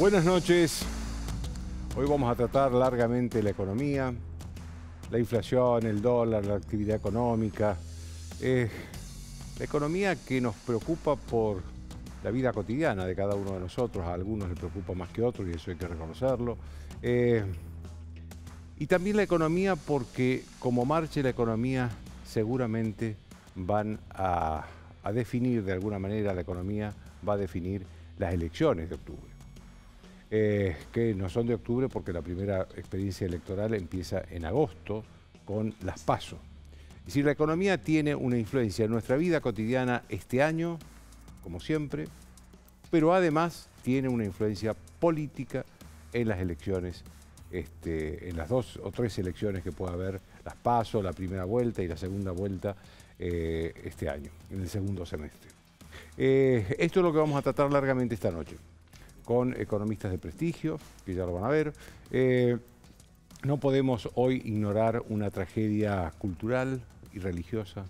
Buenas noches. Hoy vamos a tratar largamente la economía, la inflación, el dólar, la actividad económica. Eh, la economía que nos preocupa por la vida cotidiana de cada uno de nosotros. A algunos les preocupa más que a otros y eso hay que reconocerlo. Eh, y también la economía porque como marche la economía seguramente van a definir de alguna manera, la economía va a definir las elecciones de octubre. Eh, que no son de octubre porque la primera experiencia electoral empieza en agosto con las PASO. Y si la economía tiene una influencia en nuestra vida cotidiana este año, como siempre, pero además tiene una influencia política en las elecciones, este, en las dos o tres elecciones que pueda haber, las PASO, la primera vuelta y la segunda vuelta eh, este año, en el segundo semestre. Eh, esto es lo que vamos a tratar largamente esta noche con economistas de prestigio, que ya lo van a ver. Eh, no podemos hoy ignorar una tragedia cultural y religiosa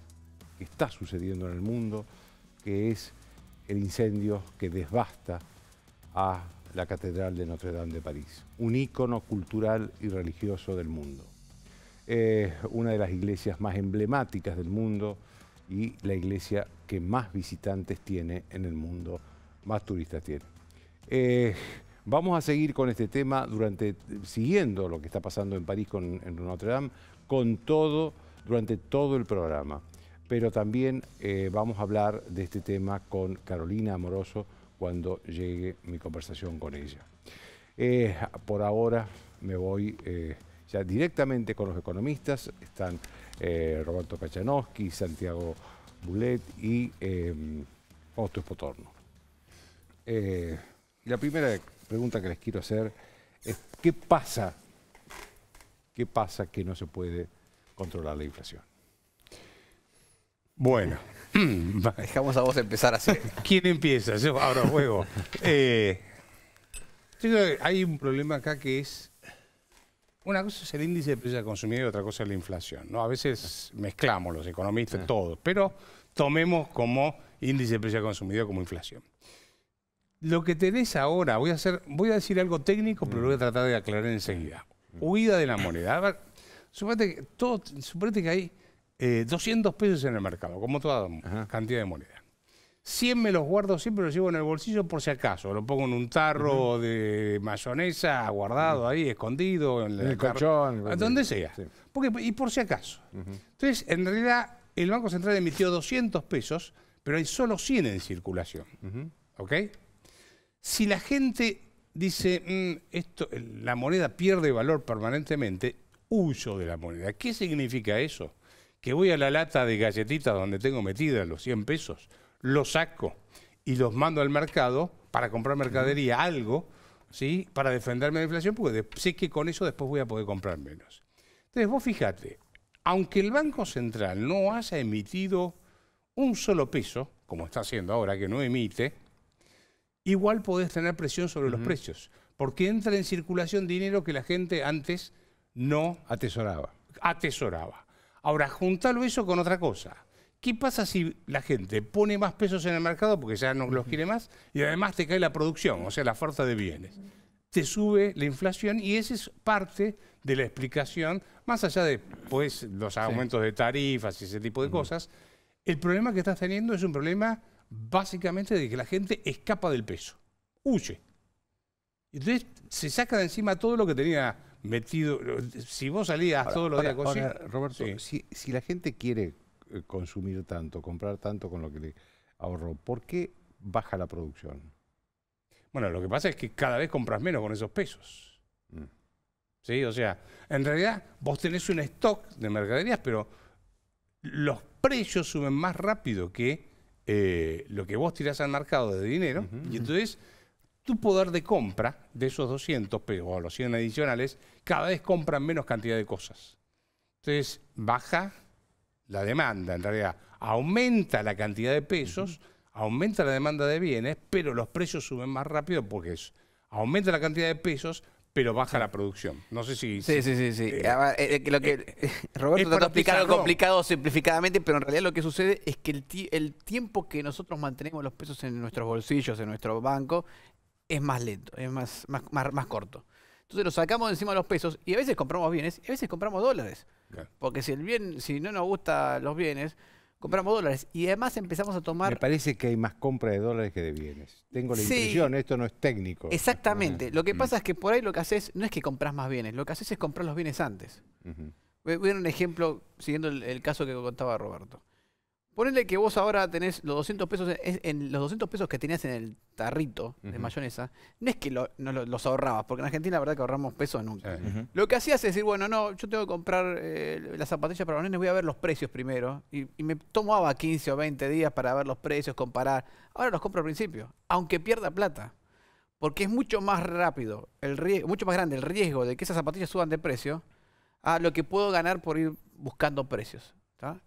que está sucediendo en el mundo, que es el incendio que desbasta a la Catedral de Notre Dame de París, un ícono cultural y religioso del mundo. una de las iglesias más emblemáticas del mundo y la iglesia que más visitantes tiene en el mundo, más turistas tiene. Eh, vamos a seguir con este tema durante, siguiendo lo que está pasando en París con en Notre Dame, con todo, durante todo el programa. Pero también eh, vamos a hablar de este tema con Carolina Amoroso cuando llegue mi conversación con ella. Eh, por ahora me voy ya directamente con los economistas. Están Roberto Kachanowski, Santiago Bulet y Otto Espotorno. Eh, la primera pregunta que les quiero hacer es, ¿qué pasa? ¿Qué pasa que no se puede controlar la inflación? Bueno. Dejamos a vos empezar así. ¿Quién empieza? Yo ahora juego. Eh, hay un problema acá que es... Una cosa es el índice de precios al consumidor y otra cosa es la inflación. ¿no? A veces mezclamos los economistas, todos, pero tomemos como índice de precios al consumidor como inflación. Lo que tenés ahora, voy a, hacer, voy a decir algo técnico, pero lo voy a tratar de aclarar enseguida. Huida de la moneda. A suponete que, hay 200 eh, pesos en el mercado, como toda cantidad de moneda. 100 me los guardo, siempre los llevo en el bolsillo por si acaso. Lo pongo en un tarro de mayonesa guardado ahí, escondido. En, el colchón. donde sea. Porque, y por si acaso. Entonces, en realidad, el Banco Central emitió 200 pesos, pero hay solo 100 en circulación. ¿Ok? Si la gente dice, mm, esto, la moneda pierde valor permanentemente, huyo de la moneda. ¿Qué significa eso? Que voy a la lata de galletitas donde tengo metidas los 100 pesos, los saco y los mando al mercado para comprar mercadería, algo, ¿sí? para defenderme de la inflación, porque sé que con eso después voy a poder comprar menos. Entonces, vos fíjate, aunque el Banco Central no haya emitido un solo peso, como está haciendo ahora, que no emite, igual podés tener presión sobre los precios, porque entra en circulación dinero que la gente antes no atesoraba. atesoraba. Ahora, juntalo eso con otra cosa. ¿Qué pasa si la gente pone más pesos en el mercado porque ya no los quiere más y además te cae la producción, o sea, la fuerza de bienes? Te sube la inflación y esa es parte de la explicación, más allá de pues, los aumentos de tarifas y ese tipo de cosas. El problema que estás teniendo es un problema básicamente de que la gente escapa del peso, huye. Entonces se saca de encima todo lo que tenía metido. Si vos salías todos los días a Roberto, si, la gente quiere eh, consumir tanto, comprar tanto con lo que le ahorró, ¿por qué baja la producción? Bueno, lo que pasa es que cada vez compras menos con esos pesos. Mm. ¿Sí? O sea, en realidad vos tenés un stock de mercaderías, pero los precios suben más rápido que eh, lo que vos tirás al mercado de dinero, y entonces tu poder de compra de esos 200 pesos o los 100 adicionales, cada vez compran menos cantidad de cosas. Entonces baja la demanda, en realidad aumenta la cantidad de pesos, aumenta la demanda de bienes, pero los precios suben más rápido porque aumenta la cantidad de pesos, pero baja la producción. No sé si... Sí, sí, sí. sí. Eh, ah, eh, eh, lo que, Roberto trató de complicado simplificadamente, pero en realidad lo que sucede es que el, tiempo que nosotros mantenemos los pesos en nuestros bolsillos, en nuestro banco, es más lento, es más, más, más, corto. Entonces lo sacamos encima de los pesos y a veces compramos bienes y a veces compramos dólares. Porque si el bien, si no nos gustan los bienes, compramos dólares y además empezamos a tomar... Me parece que hay más compra de dólares que de bienes. Tengo la impresión, esto no es técnico. Exactamente. Ah. Lo que pasa mm. es que por ahí lo que haces no es que compras más bienes, lo que haces es comprar los bienes antes. Voy a dar un ejemplo siguiendo el, caso que contaba Roberto. Ponele que vos ahora tenés los 200 pesos, en, los 200 pesos que tenías en el tarrito de mayonesa, no es que los ahorrabas, porque en Argentina la verdad que ahorramos pesos nunca. Lo que hacías es decir, bueno, no, yo tengo que comprar eh, las zapatillas para los voy a ver los precios primero. Y, me tomaba 15 o 20 días para ver los precios, comparar. Ahora los compro al principio, aunque pierda plata. Porque es mucho más rápido, el mucho más grande el riesgo de que esas zapatillas suban de precio a lo que puedo ganar por ir buscando precios.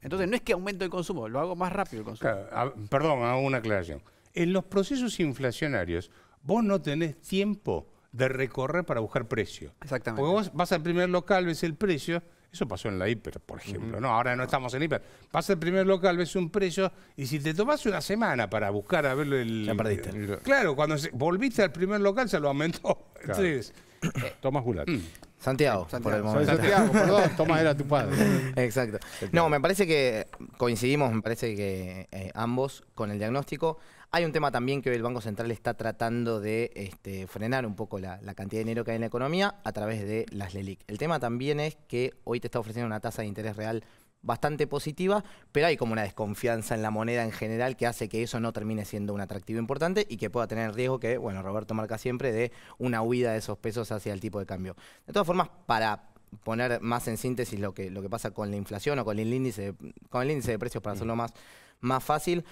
Entonces no es que aumento el consumo, lo hago más rápido el consumo. Ah, perdón, hago una aclaración. En los procesos inflacionarios, vos no tenés tiempo de recorrer para buscar precio. Exactamente. Porque vos vas al primer local, ves el precio, eso pasó en la hiper, por ejemplo. No, ahora no estamos en hiper. Vas al primer local, ves un precio y si te tomás una semana para buscar a ver el... Ya perdiste. claro, cuando volviste al primer local se lo aumentó. Entonces... Eh, tomás Gulat. Mm. Santiago, por el momento. Santiago, perdón, Tomás era tu padre. Exacto. No, me parece que coincidimos, me parece que eh, ambos con el diagnóstico. Hay un tema también que hoy el Banco Central está tratando de este, frenar un poco la, la, cantidad de dinero que hay en la economía a través de las LELIC. El tema también es que hoy te está ofreciendo una tasa de interés real bastante positiva, pero hay como una desconfianza en la moneda en general que hace que eso no termine siendo un atractivo importante y que pueda tener el riesgo que, bueno, Roberto marca siempre de una huida de esos pesos hacia el tipo de cambio. De todas formas, para poner más en síntesis lo que, lo que pasa con la inflación o con el índice, con el índice de precios para mm. hacerlo más, más fácil,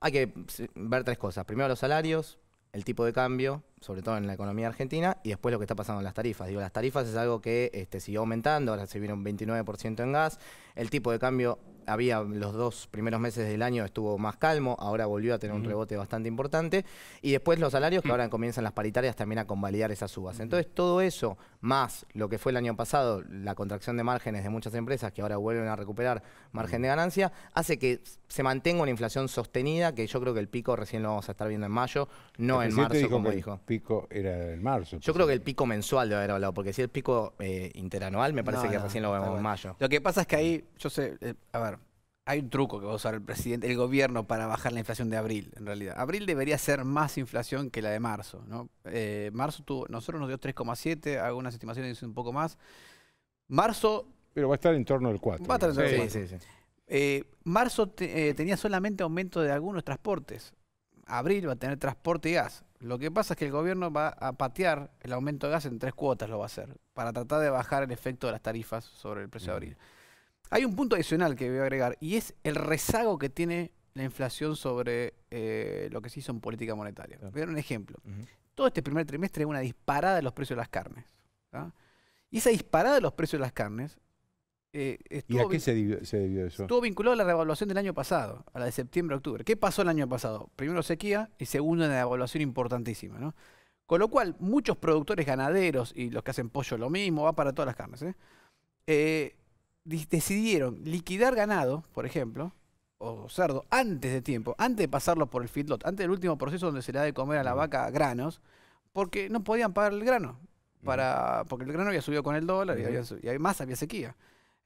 hay que ver tres cosas. Primero los salarios, el tipo de cambio, sobre todo en la economía argentina, y después lo que está pasando en las tarifas. Digo, las tarifas es algo que este, siguió aumentando, ahora se un 29% en gas, el tipo de cambio había los dos primeros meses del año estuvo más calmo, ahora volvió a tener un rebote bastante importante, y después los salarios que mm. ahora comienzan las paritarias también a convalidar esas subas. Entonces todo eso más lo que fue el año pasado, la contracción de márgenes de muchas empresas que ahora vuelven a recuperar margen de ganancia, hace que se mantenga una inflación sostenida, que yo creo que el pico recién lo vamos a estar viendo en mayo, no en marzo, como dijo. El pico era en marzo. Yo creo que el pico mensual debe haber hablado, porque si el pico eh, interanual me parece que recién lo vemos en mayo. Lo que pasa es que ahí, yo sé, eh, a ver, hay un truco que va a usar el presidente, el gobierno para bajar la inflación de abril, en realidad. Abril debería ser más inflación que la de marzo, ¿no? Eh, marzo tuvo, nosotros nos dio 3,7, algunas estimaciones dicen un poco más. Marzo... Pero va a estar en torno al 4. Va a estar en torno al 4. Eh, marzo eh, tenía solamente aumento de algunos transportes. Abril va a tener transporte y gas. Lo que pasa es que el gobierno va a patear el aumento de gas en tres cuotas, lo va a hacer, para tratar de bajar el efecto de las tarifas sobre el precio de mm. abril. Hay un punto adicional que voy a agregar y es el rezago que tiene la inflación sobre eh, lo que se hizo en política monetaria. Voy a dar un ejemplo. Todo este primer trimestre una disparada de los precios de las carnes. Y esa disparada de los precios de las carnes estuvo, eh, ¿Y a qué se eso? Estuvo vinculado a la revaluación del año pasado, a la de septiembre-octubre. ¿Qué pasó el año pasado? Primero sequía y segundo una devaluación importantísima. ¿no? Con lo cual, muchos productores ganaderos y los que hacen pollo lo mismo, va para todas las carnes. ¿eh? eh decidieron liquidar ganado, por ejemplo, o cerdo, antes de tiempo, antes de pasarlo por el feedlot, antes del último proceso donde se le da de comer a la mm. vaca granos, porque no podían pagar el grano, para, mm. porque el grano había subido con el dólar y, había, y además había sequía.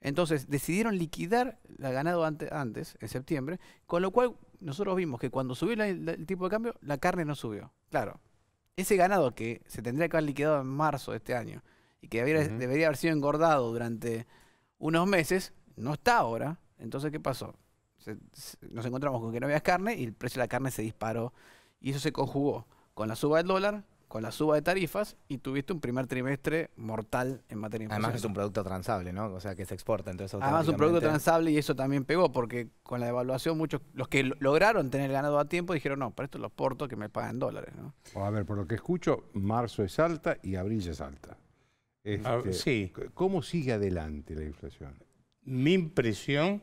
Entonces decidieron liquidar la ganado antes, en septiembre, con lo cual nosotros vimos que cuando subió el tipo de cambio, la carne no subió. Claro, ese ganado que se tendría que haber liquidado en marzo de este año y que debería haber sido engordado durante unos meses, no está ahora. Entonces, ¿qué pasó? nos encontramos con que no había carne y el precio de la carne se disparó. Y eso se conjugó con la suba del dólar, con la suba de tarifas y tuviste un primer trimestre mortal en materia Además es un producto transable, ¿no? O sea, que se exporta. Entonces Además es un producto transable y eso también pegó porque con la devaluación muchos, los que lograron tener ganado a tiempo dijeron, no, para esto los porto que me pagan dólares, ¿no? a ver, por lo que escucho, marzo es alta y abril es alta. Ah, este, ¿Cómo sigue adelante la inflación? Mi impresión,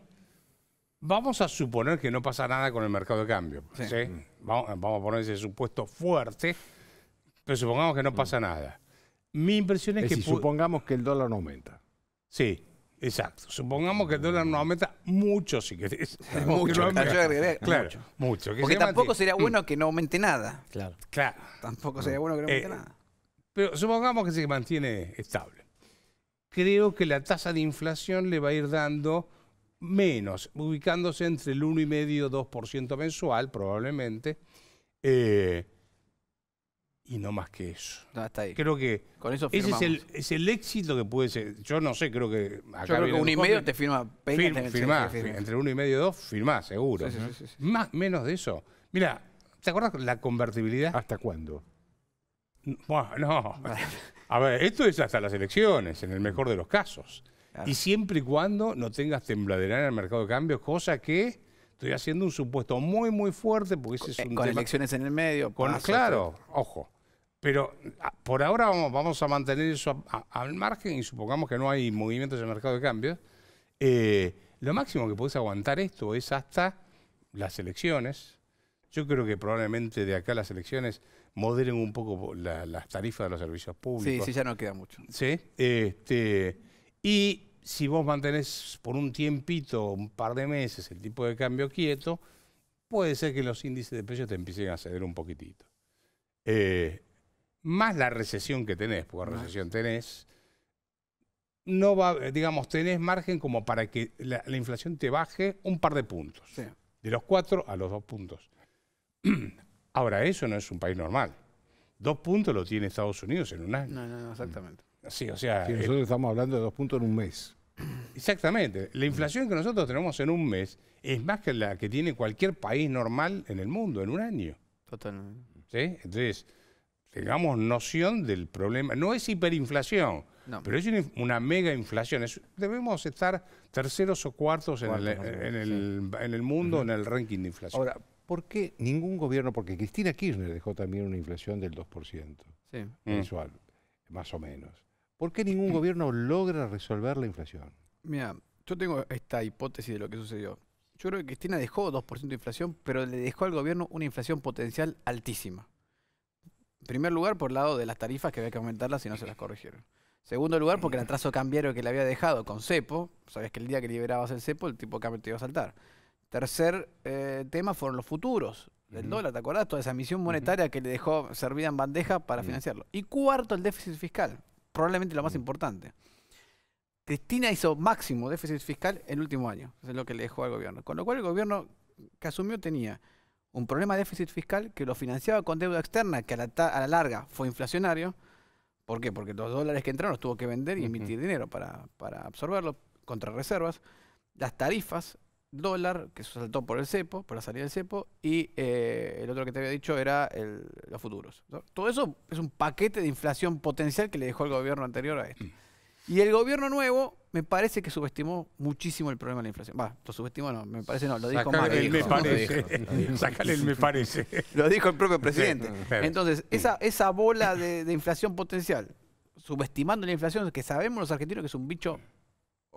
vamos a suponer que no pasa nada con el mercado de cambio. Mm. Vamos, a poner ese supuesto fuerte, pero supongamos que no mm. pasa nada. Mi impresión es, que... supongamos que el dólar no aumenta. Sí, exacto. Supongamos que el dólar no aumenta mucho, si querés. mucho, claro, mucho. Porque tampoco sería bueno mm. que no aumente nada. Claro. claro. Tampoco sería bueno que no aumente eh, nada. Pero supongamos que se mantiene estable. Creo que la tasa de inflación le va a ir dando menos, ubicándose entre el 1,5 2% mensual, probablemente. Eh, y no más que eso. Creo que Con eso ese es el, éxito que puede ser. Yo no sé, creo que... Claro que 1,5% te firma entre uno y medio firmá, seguro. menos de eso. Mira, ¿te acuerdas la convertibilidad? ¿Hasta cuándo? Bueno, no. A ver, esto es hasta las elecciones, en el mejor de los casos. Y siempre y cuando no tengas tembladera en el mercado de cambios, cosa que estoy haciendo un supuesto muy, muy fuerte, porque ese es eh, un. Con elecciones en el medio. Con, claro, ojo. Pero ah, por ahora vamos, vamos, a mantener eso al margen y supongamos que no hay movimientos en el mercado de cambios. Eh, lo máximo que podés aguantar esto es hasta las elecciones. Yo creo que probablemente de acá a las elecciones moderen un poco las tarifas de los servicios públicos. Sí, sí, ya no queda mucho. Sí. Este, y si vos mantenés por un tiempito, un par de meses, el tipo de cambio quieto, puede ser que los índices de precios te empiecen a ceder un poquitito. Eh, más la recesión que tenés, porque la recesión tenés, no va, digamos, tenés margen como para que la, inflación te baje un par de puntos. De los cuatro a los dos puntos. Ahora, eso no es un país normal. Dos puntos lo tiene Estados Unidos en un año. No, no, no exactamente. Sí, o sea... nosotros estamos hablando de dos puntos en un mes. Exactamente. La inflación que nosotros tenemos en un mes es más que la que tiene cualquier país normal en el mundo en un año. Totalmente. ¿Sí? Entonces, tengamos noción del problema. No es hiperinflación, pero es una, mega inflación. debemos estar terceros o cuartos en, el, mundo en el ranking de inflación. Ahora, ¿Por qué ningún gobierno, porque Cristina Kirchner dejó también una inflación del 2% mensual, más o menos, ¿por qué ningún gobierno logra resolver la inflación? Mira, yo tengo esta hipótesis de lo que sucedió. Yo creo que Cristina dejó 2% de inflación, pero le dejó al gobierno una inflación potencial altísima. En primer lugar, por el lado de las tarifas que había que aumentarlas y no se las corrigieron. Segundo lugar, porque el atraso cambiario que le había dejado con cepo, Sabes que el día que liberabas el cepo, el tipo de cambio te iba a saltar. Tercer eh, tema fueron los futuros del dólar, ¿te acordás? Toda esa misión monetaria que le dejó servida en bandeja para financiarlo. Y cuarto, el déficit fiscal, probablemente lo más importante. Cristina hizo máximo déficit fiscal el último año, es lo que le dejó al gobierno. Con lo cual el gobierno que asumió tenía un problema de déficit fiscal que lo financiaba con deuda externa, que a la, larga fue inflacionario. ¿Por qué? Porque los dólares que entraron los tuvo que vender y emitir dinero para, para absorberlo, contra reservas. Las tarifas dólar, que saltó por el cepo, por la salida del cepo, y eh, el otro que te había dicho era los futuros. Todo eso es un paquete de inflación potencial que le dejó el gobierno anterior a esto. Mm. Y el gobierno nuevo me parece que subestimó muchísimo el problema de la inflación. Va, lo subestimó, no, me parece no, lo dijo el Sácale el me parece. Lo dijo el propio presidente. Entonces, mm. esa, esa bola de inflación potencial, subestimando la inflación, que sabemos los argentinos que es un bicho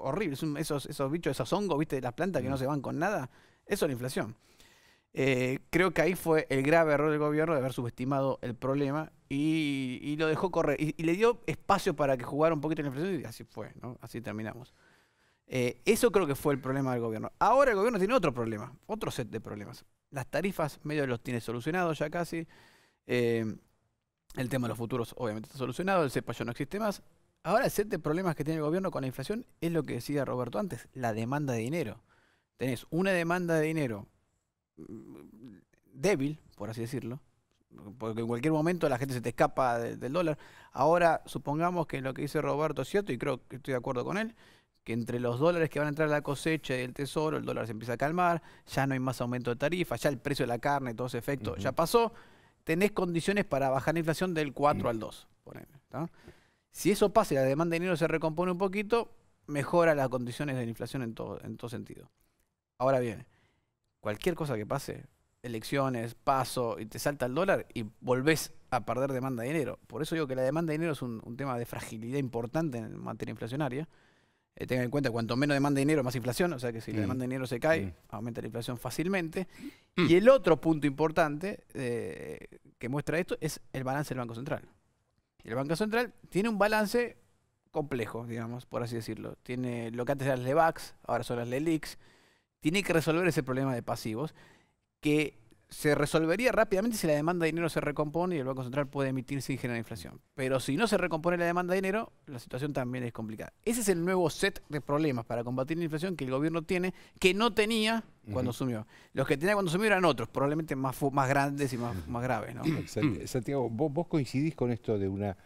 horrible. esos, esos bichos, esos hongos, viste, las plantas que no mm. se van con nada. Eso es la inflación. Eh, creo que ahí fue el grave error del gobierno de haber subestimado el problema y, lo dejó correr. Y, le dio espacio para que jugara un poquito la inflación y así fue, ¿no? Así terminamos. Eh, eso creo que fue el problema del gobierno. Ahora el gobierno tiene otro problema, otro set de problemas. Las tarifas medio los tiene solucionados ya casi. Eh, el tema de los futuros obviamente está solucionado, el CEPA ya no existe más. Ahora, el set de problemas que tiene el gobierno con la inflación es lo que decía Roberto antes, la demanda de dinero. Tenés una demanda de dinero mm, débil, por así decirlo, porque en cualquier momento la gente se te escapa del dólar. Ahora, supongamos que lo que dice Roberto es cierto, y creo que estoy de acuerdo con él, que entre los dólares que van a entrar a la cosecha y el tesoro, el dólar se empieza a calmar, ya no hay más aumento de tarifa, ya el precio de la carne, todo ese efecto ya pasó, tenés condiciones para bajar la inflación del 4 al 2, por si eso pasa y la demanda de dinero se recompone un poquito, mejora las condiciones de la inflación en todo, en todo sentido. Ahora bien, cualquier cosa que pase, elecciones, paso, y te salta el dólar y volvés a perder demanda de dinero. Por eso digo que la demanda de dinero es un, tema de fragilidad importante en materia inflacionaria. Eh, tengan en cuenta, cuanto menos demanda de dinero, más inflación. O sea que si la mm. demanda de dinero se cae, mm. aumenta la inflación fácilmente. Mm. Y el otro punto importante eh, que muestra esto es el balance del Banco Central. El Banco Central tiene un balance complejo, digamos, por así decirlo. Tiene lo que antes eran las LEVAX, ahora son las LELIX. Tiene que resolver ese problema de pasivos que se resolvería rápidamente si la demanda de dinero se recompone y el Banco Central puede emitir sin generar inflación. Pero si no se recompone la demanda de dinero, la situación también es complicada. Ese es el nuevo set de problemas para combatir la inflación que el gobierno tiene, que no tenía cuando asumió. Los que tenía cuando asumió eran otros, probablemente más, más grandes y más, más graves. Santiago, ¿vos coincidís con esto de una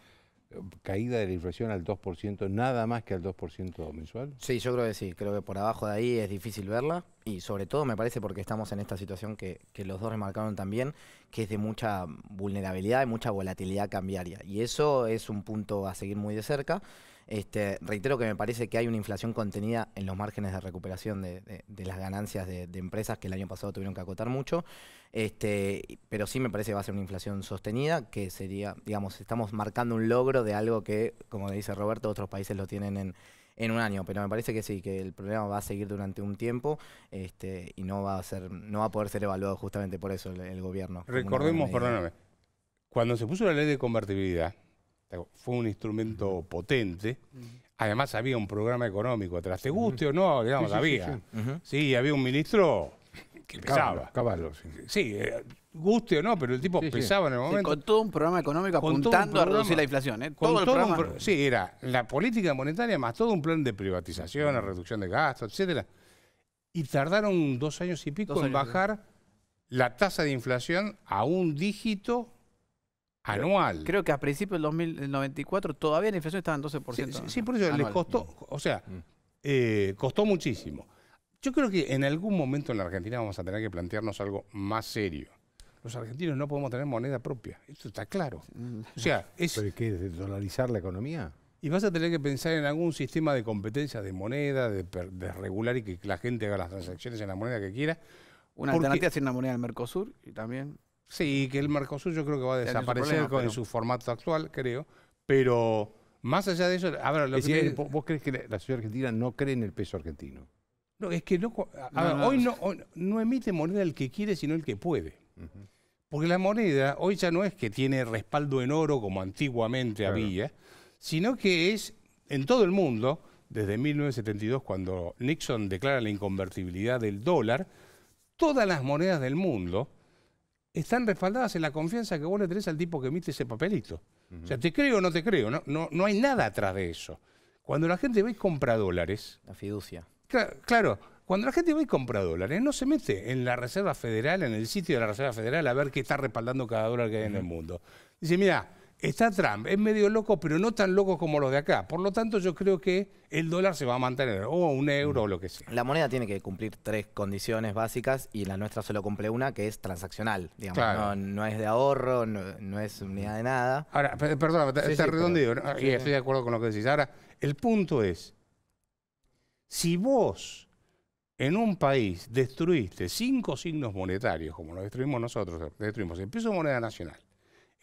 caída de la inflación al 2%, nada más que al 2% mensual? Sí, yo creo que sí, creo que por abajo de ahí es difícil verla y sobre todo me parece porque estamos en esta situación que, que los dos remarcaron también, que es de mucha vulnerabilidad y mucha volatilidad cambiaria y eso es un punto a seguir muy de cerca. Este, reitero que me parece que hay una inflación contenida en los márgenes de recuperación de, las ganancias de, empresas que el año pasado tuvieron que acotar mucho, este, pero sí me parece que va a ser una inflación sostenida, que sería, digamos, estamos marcando un logro de algo que, como dice Roberto, otros países lo tienen en, un año, pero me parece que sí, que el problema va a seguir durante un tiempo este, y no va a ser, no va a poder ser evaluado justamente por eso el, el gobierno. Recordemos, perdóname, cuando se puso la ley de convertibilidad, fue un instrumento potente. Además había un programa económico atrás. ¿Te guste o no? Digamos, había. Sí, había un ministro que pesaba. sí. Eh, guste o no, pero el tipo pesaba en el momento. con todo un programa económico apuntando a reducir la inflación. ¿eh? Todo, programa. sí, era la política monetaria más todo un plan de privatización, la reducción de gastos, etcétera. Y tardaron dos años y pico en bajar la tasa de inflación a un dígito anual. Creo que a principios del 94 todavía la inflación estaba en 12%. Sí, por eso les costó, o sea, mm. eh, costó muchísimo. Yo creo que en algún momento en la Argentina vamos a tener que plantearnos algo más serio. Los argentinos no podemos tener moneda propia, esto está claro. O sea, es... ¿Pero qué? ¿Dolarizar la economía? Y vas a tener que pensar en algún sistema de competencia de moneda, de, regular y que la gente haga las transacciones en la moneda que quiera. Una alternativa es una moneda del Mercosur y también Sí, que el Mercosur yo creo que va a desaparecer en su formato actual, creo. Pero más allá de eso, ¿Vos crees que la ciudad argentina no cree en el peso argentino? No, es que no, Hoy, no, emite moneda el que quiere, sino el que puede. Porque la moneda hoy ya no es que tiene respaldo en oro como antiguamente había, sino que es en todo el mundo, desde 1972 cuando Nixon declara la inconvertibilidad del dólar, todas las monedas del mundo están respaldadas en la confianza que vos le tenés al tipo que emite ese papelito. O sea, te creo o no te creo, no, no, hay nada atrás de eso. Cuando la gente va y compra dólares... La fiducia. claro, cuando la gente va y compra dólares, no se mete en la Reserva Federal, en el sitio de la Reserva Federal, a ver qué está respaldando cada dólar que hay en el mundo. Dice, mira, está Trump, es medio loco, pero no tan loco como los de acá. Por lo tanto, yo creo que el dólar se va a mantener, o un euro, o lo que sea. La moneda tiene que cumplir tres condiciones básicas y la nuestra solo cumple una, que es transaccional. No, es de ahorro, no, es unidad de nada. Ahora, perdón, está sí, y estoy de acuerdo con lo que decís. Ahora, el punto es, si vos en un país destruiste cinco signos monetarios, como lo destruimos nosotros, destruimos el peso moneda nacional,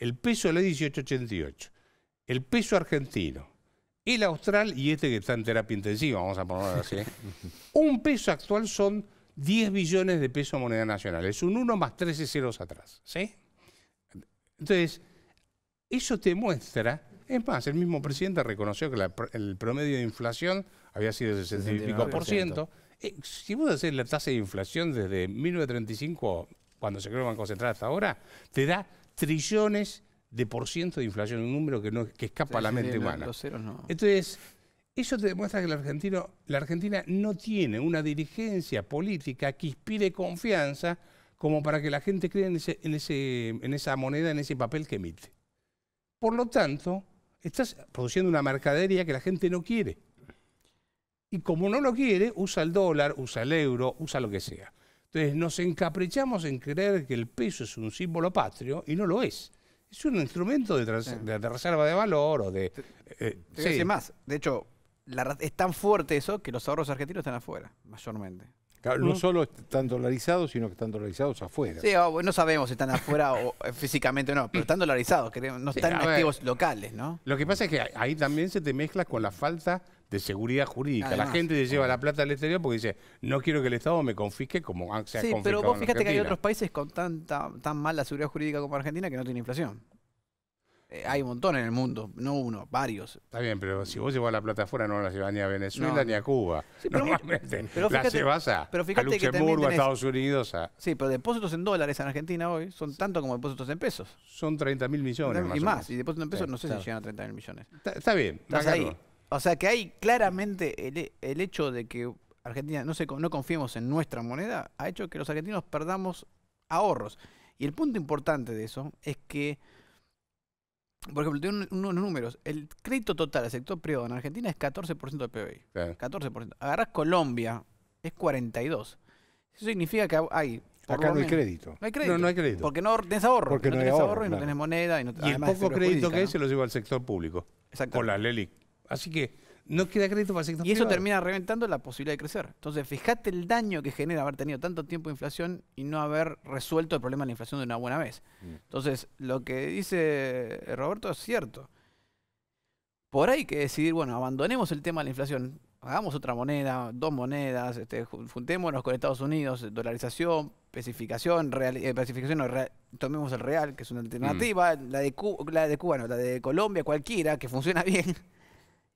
el peso de la 1888, el peso argentino, el austral y este que está en terapia intensiva, vamos a ponerlo así. un peso actual son 10 billones de pesos moneda nacional. Es un 1 más 13 ceros atrás. ¿sí? Entonces, eso te muestra, es más, el mismo presidente reconoció que el promedio de inflación había sido del 60 y pico por ciento. Eh, si vos haces la tasa de inflación desde 1935, cuando se creó el Banco Central hasta ahora, te da trillones de por ciento de inflación, un número que, no, escapa a la mente humana. Entonces, eso te demuestra que el argentino, la Argentina no tiene una dirigencia política que inspire confianza como para que la gente crea en, en, ese, en esa moneda, en ese papel que emite. Por lo tanto, estás produciendo una mercadería que la gente no quiere. Y como no lo quiere, usa el dólar, usa el euro, usa lo que sea. Entonces nos encaprichamos en creer que el peso es un símbolo patrio y no lo es. Es un instrumento de, reserva de valor o de... Eh, más, de hecho, es tan fuerte eso que los ahorros argentinos están afuera, mayormente. no mm. solo están dolarizados, sino que están dolarizados afuera. Sí, no sabemos si están afuera o eh, físicamente o no, pero están dolarizados, no están activos locales, ¿no? Lo que pasa es que ahí también se te mezcla con la falta de seguridad jurídica. la gente se lleva la plata al exterior porque dice, no quiero que el Estado me confisque como se ha Sí, pero vos fíjate que hay otros países con tanta, tan mala seguridad jurídica como Argentina que no tiene inflación. Eh, hay un montón en el mundo, no uno, varios. Está bien, pero si vos llevas la plata afuera no la llevas ni a Venezuela ni a Cuba. Sí, pero fíjate, la llevas a, Luxemburgo, a Estados Unidos. Sí, pero depósitos en dólares en Argentina hoy son tanto como depósitos en pesos. Son 30 mil millones. Y más, y depósitos en pesos no sé si llegan a 30 mil millones. Está, bien, está ahí. O sea que hay claramente el, hecho de que Argentina no, no confiemos en nuestra moneda ha hecho que los argentinos perdamos ahorros. Y el punto importante de eso es que, por ejemplo, tengo unos números. El crédito total al sector privado en Argentina es 14% del PBI. 14%. agarras Colombia, es 42%. Eso significa que hay Acá no hay crédito. No hay crédito. Porque no tenés ahorro. Porque no, tienes tenés ahorro, y no tenés moneda. Y, no, y el poco crédito que hay se lo lleva al sector público. Exacto. Con la LELIC. Así que no queda crédito para el sector Y eso termina reventando la posibilidad de crecer. Entonces, fíjate el daño que genera haber tenido tanto tiempo de inflación y no haber resuelto el problema de la inflación de una buena vez. Mm. Entonces, lo que dice eh, Roberto es cierto. Por ahí hay que decidir, bueno, abandonemos el tema de la inflación, hagamos otra moneda, dos monedas, este, juntémonos con Estados Unidos, eh, dolarización, especificación, eh, tomemos el real, que es una alternativa, mm. la, de Cuba, la de Cuba, la de Colombia, cualquiera, que funciona bien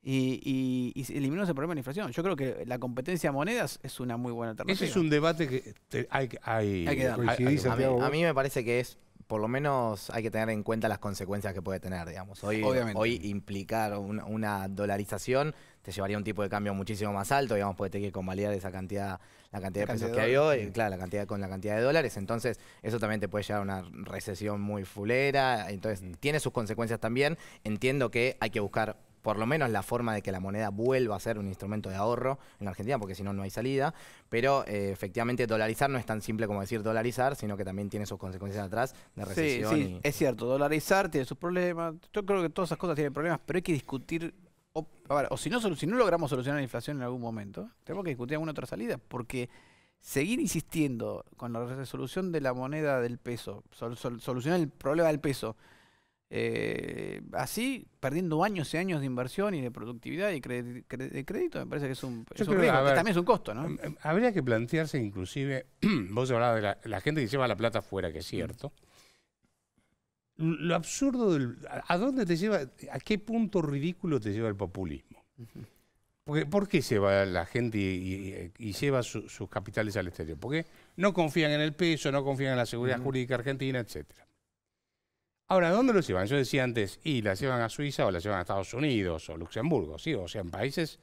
y, y, y, eliminamos el problema de inflación. Yo creo que la competencia de monedas es una muy buena alternativa. Ese es un debate que hay, que a, mí, me parece que es por lo menos hay que tener en cuenta las consecuencias que puede tener, digamos. Hoy, implicar una, dolarización te llevaría un tipo de cambio muchísimo más alto, digamos, puede tener que convalidar esa cantidad, la cantidad de pesos que hay hoy, claro, la cantidad con la cantidad de dólares. Entonces, eso también te puede llevar a una recesión muy fulera. Entonces, mm. tiene sus consecuencias también. Entiendo que hay que buscar por lo menos la forma de que la moneda vuelva a ser un instrumento de ahorro en Argentina, porque si no, no hay salida. Pero eh, efectivamente, dolarizar no es tan simple como decir dolarizar, sino que también tiene sus consecuencias atrás de recesión. Sí, es cierto, dolarizar tiene sus problemas. Yo creo que todas esas cosas tienen problemas, pero hay que discutir. O, si, no, si no logramos solucionar la inflación en algún momento, tenemos que discutir alguna otra salida, porque seguir insistiendo con la resolución de la moneda del peso, solucionar el problema del peso eh, así, perdiendo años y años de inversión y de productividad y de crédito, me parece que es un, riesgo, también es un costo, ¿no? Em, em, habría que plantearse inclusive, vos hablabas de la, gente que lleva la plata fuera que es cierto. Lo absurdo del, a, dónde te lleva, a qué punto ridículo te lleva el populismo. ¿Por qué se va la gente y, eh, lleva sus capitales al exterior? Porque no confían en el peso, no confían en la seguridad jurídica argentina, etcétera. Ahora, ¿dónde los llevan? Yo decía antes, y las llevan a Suiza o las llevan a Estados Unidos o Luxemburgo, ¿sí? O sea, en países.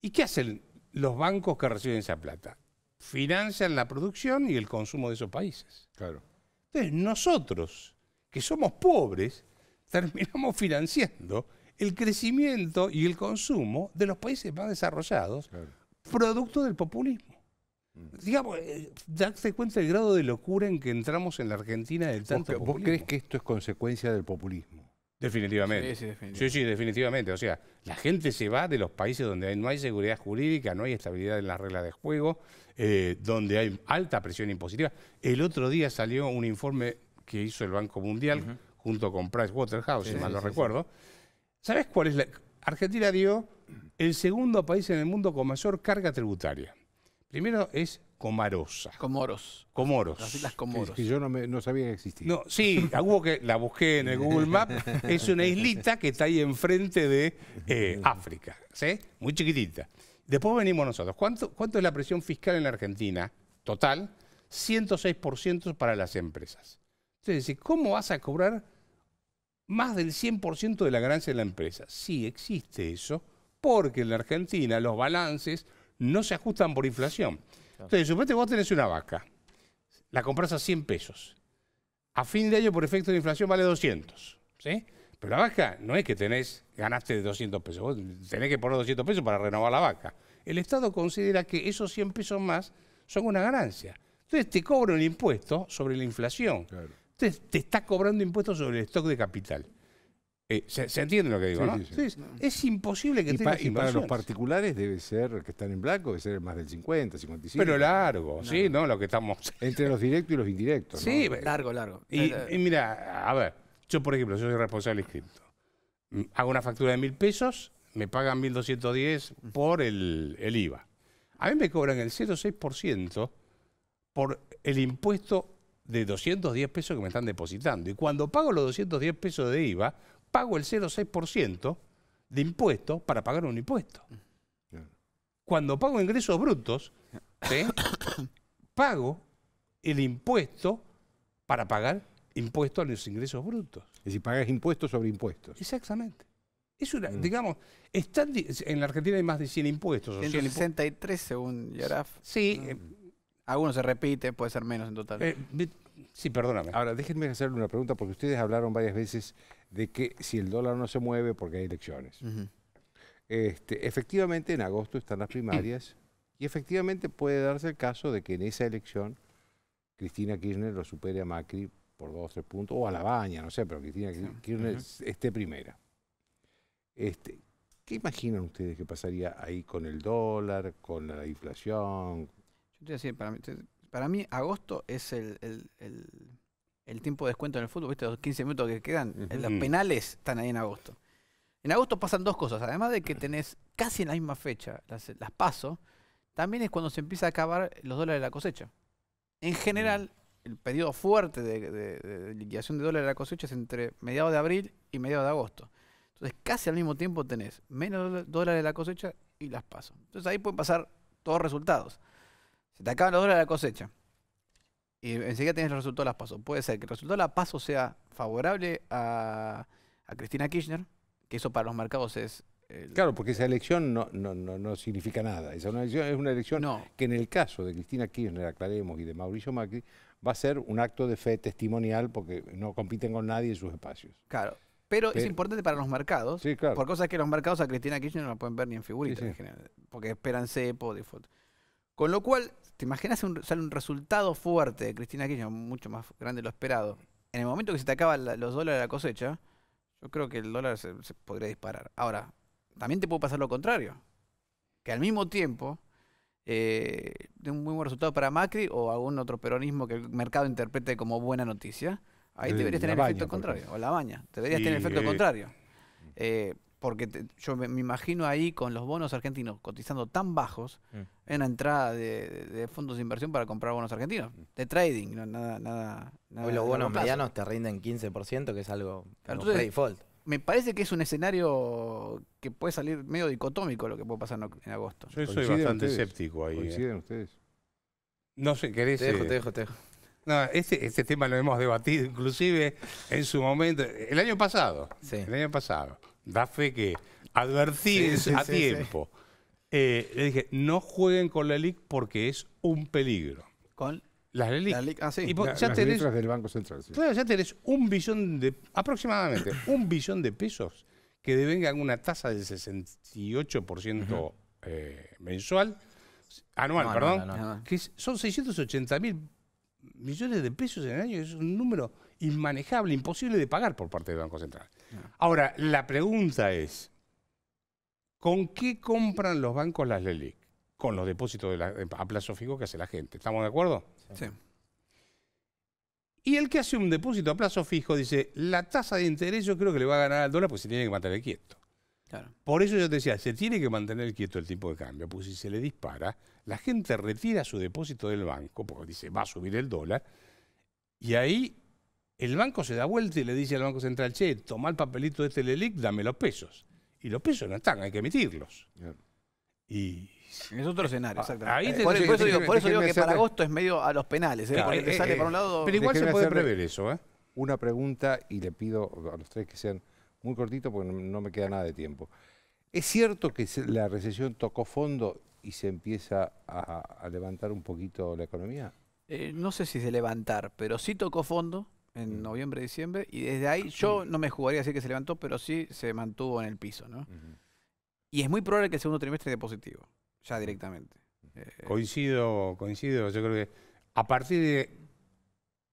¿Y qué hacen los bancos que reciben esa plata? Financian la producción y el consumo de esos países. Claro. Entonces, nosotros, que somos pobres, terminamos financiando el crecimiento y el consumo de los países más desarrollados, producto del populismo. Digamos, se eh, darse cuenta del grado de locura en que entramos en la Argentina del tanto ¿Vos, crees que esto es consecuencia del populismo? Definitivamente. Sí sí, definitivamente. O sea, la gente se va de los países donde no hay seguridad jurídica, no hay estabilidad en las reglas de juego, eh, donde hay alta presión impositiva. El otro día salió un informe que hizo el Banco Mundial junto con Pricewaterhouse, Waterhouse, si mal no recuerdo. ¿Sabes cuál es la...? Argentina dio el segundo país en el mundo con mayor carga tributaria. Primero es Comarosa. Comoros. Comoros. Las islas Comoros. Es que yo no, sabía que existía. No, sí, ah, la busqué en el Google Map. Es una islita que está ahí enfrente de eh, África. ¿sí? Muy chiquitita. Después venimos nosotros. ¿Cuánto, ¿Cuánto es la presión fiscal en la Argentina? Total, 106% para las empresas. Entonces, ¿cómo vas a cobrar más del 100% de la ganancia de la empresa? Sí, existe eso, porque en la Argentina los balances no se ajustan por inflación. Entonces, suponete vos tenés una vaca, la compras a 100 pesos. A fin de año, por efecto de inflación, vale 200. ¿sí? Pero la vaca no es que tenés, ganaste 200 pesos. Vos tenés que poner 200 pesos para renovar la vaca. El Estado considera que esos 100 pesos más son una ganancia. Entonces te cobran un impuesto sobre la inflación. Entonces te está cobrando impuestos sobre el stock de capital. Eh, ¿se, entiende lo que digo, ¿no? Es imposible que tenga Y para los particulares debe ser, que están en blanco, debe ser más del 50, 55. Pero largo, sí, ¿no? Lo que estamos... Entre los directos y los indirectos, ¿no? Sí, largo, largo. Y, mira, a ver, yo por ejemplo, yo soy responsable inscripto. Mm, hago una factura de mil pesos, me pagan 1.210 por el, el IVA. A mí me cobran el 0,6% por el impuesto de 210 pesos que me están depositando. Y cuando pago los 210 pesos de IVA, pago el 0,6% de impuestos para pagar un impuesto. Cuando pago ingresos brutos, pago el impuesto para pagar impuestos a los ingresos brutos. Es decir, pagas impuestos sobre impuestos. Exactamente. Es una, mm. digamos, en la Argentina hay más de 100 impuestos. 163 63 según Yaraf. Sí. Mm. Eh, Algunos se repiten, puede ser menos en total. Eh, Sí, perdóname. Ahora, déjenme hacerle una pregunta, porque ustedes hablaron varias veces de que si el dólar no se mueve porque hay elecciones. este, efectivamente, en agosto están las primarias y efectivamente puede darse el caso de que en esa elección Cristina Kirchner lo supere a Macri por dos o tres puntos, o a la baña, no sé, pero Cristina Kirchner esté primera. Este, ¿Qué imaginan ustedes que pasaría ahí con el dólar, con la inflación? Yo te decía, para mí, para mí agosto es el, tiempo de descuento en el fútbol, ¿viste? Los 15 minutos que quedan, las eh, los penales están ahí en agosto. En agosto pasan dos cosas, además de que tenés casi en la misma fecha las, las paso, también es cuando se empieza a acabar los dólares de la cosecha. En general, mm. el periodo fuerte de, de, liquidación de dólares de la cosecha es entre mediados de abril y mediados de agosto. Entonces, casi al mismo tiempo tenés menos dólares de la cosecha y las paso. Entonces, ahí pueden pasar todos resultados. Se te acaban los dólares de la cosecha. Y enseguida tienes los resultados de las pasos. Puede ser que el resultado de las pasos sea favorable a, Cristina Kirchner, que eso para los mercados es Claro, porque esa elección no, no, significa nada. Esa elección, es una elección que en el caso de Cristina Kirchner, aclaremos, y de Mauricio Macri, va a ser un acto de fe testimonial porque no compiten con nadie en sus espacios. Claro, pero, es importante para los mercados, por cosas que los mercados a Cristina Kirchner no la pueden ver ni en figuritas en general, porque esperan cepo, default. Con lo cual, ¿te imaginas un, sale un resultado fuerte de Cristina Kirchner, mucho más grande de lo esperado? En el momento que se te acaban los dólares de la cosecha, yo creo que el dólar se, podría disparar. Ahora, también te puede pasar lo contrario. Que al mismo tiempo eh, de un muy buen resultado para Macri o algún otro peronismo que el mercado interprete como buena noticia, ahí deberías tener el efecto contrario, o la baña, deberías tener efecto eh, contrario. Mm. Eh, porque yo me, imagino ahí con los bonos argentinos cotizando tan bajos, mm. en una entrada de, fondos de inversión para comprar bonos argentinos, mm. de trading, nada, nada, Hoy los bonos medianos te rinden 15%, que es algo, default. Me parece que es un escenario que puede salir medio dicotómico lo que puede pasar en, agosto. Yo soy bastante escéptico ahí. ¿eh? ¿Coinciden ustedes? No sé, querés... Te dejo, eh? te dejo, te dejo. este, este tema lo hemos debatido inclusive en su momento, el año pasado. Sí. El año pasado da fe que advertí a tiempo. Eh, le dije, no jueguen con la LIC porque es un peligro. ¿Con? Ah, las La LIC. las del Banco Central. Claro, ya tenés un billón de, aproximadamente, un billón de pesos que devengan una tasa del 68% eh, mensual, anual, perdón, que son 680 mil millones de pesos en el año, es un número inmanejable, imposible de pagar por parte del Banco Central. Ah. Ahora, la pregunta es, ¿con qué compran los bancos las LELIC? Con los depósitos de eh, a plazo fijo que hace la gente. ¿Estamos de acuerdo? Sí. Y el que hace un depósito a plazo fijo dice, la tasa de interés yo creo que le va a ganar al dólar pues se tiene que mantener quieto. Por eso yo te decía, se tiene que mantener quieto el tipo de cambio, porque si se le dispara, la gente retira su depósito del banco, porque dice, va a subir el dólar, y ahí el banco se da vuelta y le dice al Banco Central, che, toma el papelito de este LELIC, dame los pesos. Y los pesos no están, hay que emitirlos. Y... Es otro escenario, ah, exactamente. por, eso, digo, que para agosto es medio a los penales, ¿eh? porque eh, sale eh, un lado... Pero igual se puede prever eso, ¿eh? Una pregunta y le pido a los tres que sean muy cortitos porque no, me queda nada de tiempo. ¿Es cierto que la recesión tocó fondo y se empieza a, levantar un poquito la economía? no sé si se levantar, pero sí tocó fondo en mm. noviembre, diciembre, y desde ahí yo mm. no me jugaría a decir que se levantó, pero sí se mantuvo en el piso, ¿no? Y es muy probable que el segundo trimestre esté positivo, ya directamente. Eh, coincido, coincido, yo creo que a partir de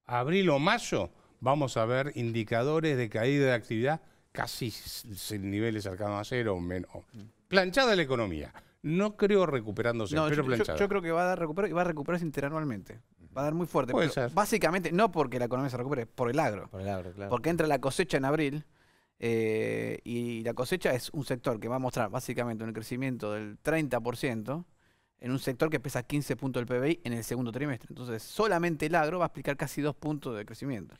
abril o mayo vamos a ver indicadores de caída de actividad casi sin niveles cercanos a cero o menos. Mm. Planchada la economía. No creo recuperándose, pero yo, planchada. Yo, creo que va a recuperar y va a recuperarse interanualmente. Va a dar muy fuerte. Básicamente, no porque la economía se recupere, por el agro. Por el agro, Porque entra la cosecha en abril eh, y la cosecha es un sector que va a mostrar básicamente un crecimiento del 30% en un sector que pesa 15 puntos del PBI en el segundo trimestre. Entonces, solamente el agro va a explicar casi dos puntos de crecimiento.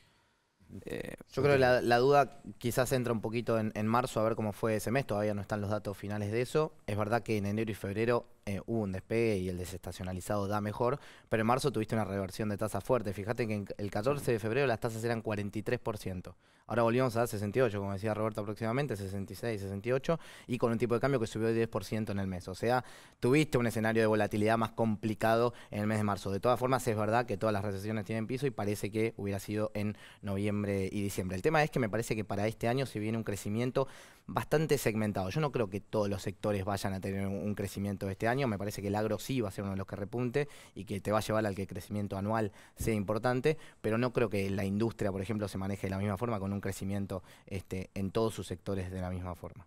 Eh, Yo creo que la, duda quizás entra un poquito en, marzo a ver cómo fue ese mes, todavía no están los datos finales de eso. Es verdad que en enero y febrero eh, hubo un despegue y el desestacionalizado da mejor, pero en marzo tuviste una reversión de tasas fuerte. Fíjate que el 14 de febrero las tasas eran 43%. Ahora volvimos a 68, como decía Roberto aproximadamente, 66, 68, y con un tipo de cambio que subió 10% en el mes. O sea, tuviste un escenario de volatilidad más complicado en el mes de marzo. De todas formas, es verdad que todas las recesiones tienen piso y parece que hubiera sido en noviembre y diciembre. El tema es que me parece que para este año se viene un crecimiento bastante segmentado. Yo no creo que todos los sectores vayan a tener un crecimiento este año me parece que el agro sí va a ser uno de los que repunte y que te va a llevar al que el crecimiento anual sea importante, pero no creo que la industria, por ejemplo, se maneje de la misma forma, con un crecimiento este, en todos sus sectores de la misma forma.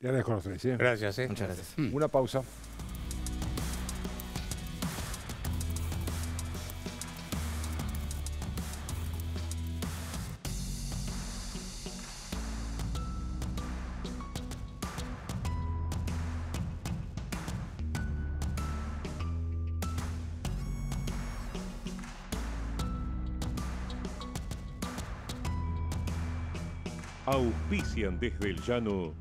Ya ¿eh? Gracias, ¿eh? Muchas gracias. Una pausa. desde el llano.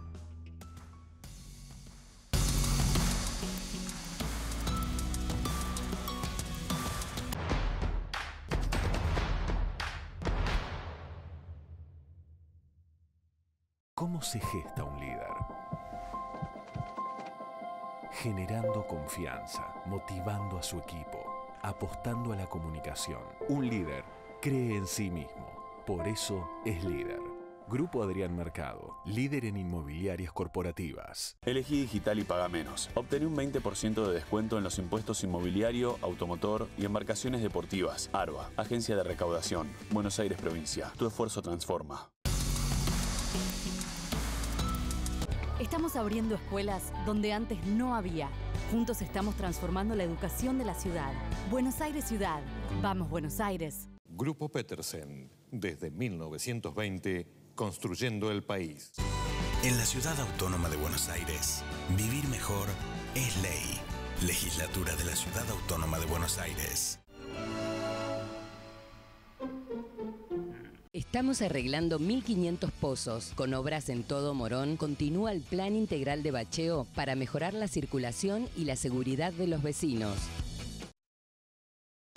¿Cómo se gesta un líder? Generando confianza, motivando a su equipo, apostando a la comunicación. Un líder cree en sí mismo, por eso es líder. Grupo Adrián Mercado, líder en inmobiliarias corporativas. Elegí digital y paga menos. Obtení un 20% de descuento en los impuestos inmobiliario, automotor y embarcaciones deportivas. ARBA, Agencia de Recaudación, Buenos Aires Provincia. Tu esfuerzo transforma. Estamos abriendo escuelas donde antes no había. Juntos estamos transformando la educación de la ciudad. Buenos Aires Ciudad. Vamos Buenos Aires. Grupo Petersen, desde 1920 construyendo el país. En la ciudad autónoma de Buenos Aires, vivir mejor es ley. Legislatura de la ciudad autónoma de Buenos Aires. Estamos arreglando 1.500 pozos. Con obras en todo Morón, continúa el plan integral de bacheo para mejorar la circulación y la seguridad de los vecinos.